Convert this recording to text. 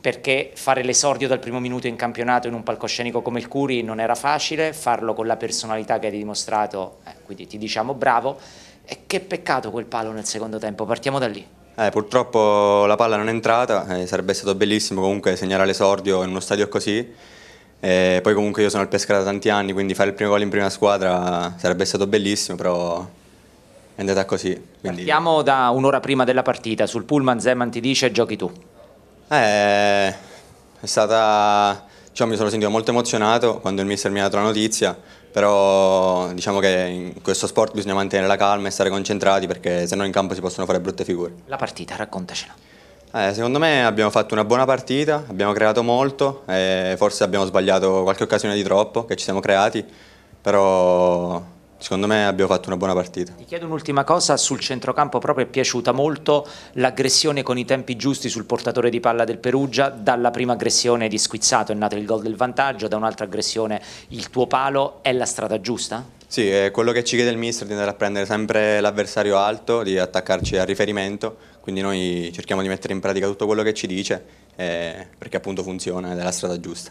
perché fare l'esordio dal primo minuto in campionato in un palcoscenico come il Curi non era facile, farlo con la personalità che hai dimostrato, eh, quindi ti diciamo bravo, e che peccato quel palo nel secondo tempo, partiamo da lì. Eh, purtroppo la palla non è entrata, eh, sarebbe stato bellissimo comunque segnare l'esordio in uno stadio così, eh, poi comunque io sono al Pescara da tanti anni, quindi fare il primo gol in prima squadra sarebbe stato bellissimo, però è andata così. Quindi... Partiamo da un'ora prima della partita, sul pullman Zeman ti dice giochi tu. Eh, è stata, diciamo, mi sono sentito molto emozionato quando il mister mi ha dato la notizia, però diciamo che in questo sport bisogna mantenere la calma e stare concentrati perché se no in campo si possono fare brutte figure. La partita, raccontacela. Eh, secondo me abbiamo fatto una buona partita, abbiamo creato molto, forse abbiamo sbagliato qualche occasione di troppo che ci siamo creati, però Secondo me abbiamo fatto una buona partita. Ti chiedo un'ultima cosa, sul centrocampo proprio è piaciuta molto l'aggressione con i tempi giusti sul portatore di palla del Perugia, dalla prima aggressione di Squizzato è nato il gol del vantaggio, da un'altra aggressione il tuo palo, è la strada giusta? Sì, è quello che ci chiede il mister di andare a prendere sempre l'avversario alto, di attaccarci a riferimento, quindi noi cerchiamo di mettere in pratica tutto quello che ci dice eh, perché appunto funziona ed è la strada giusta.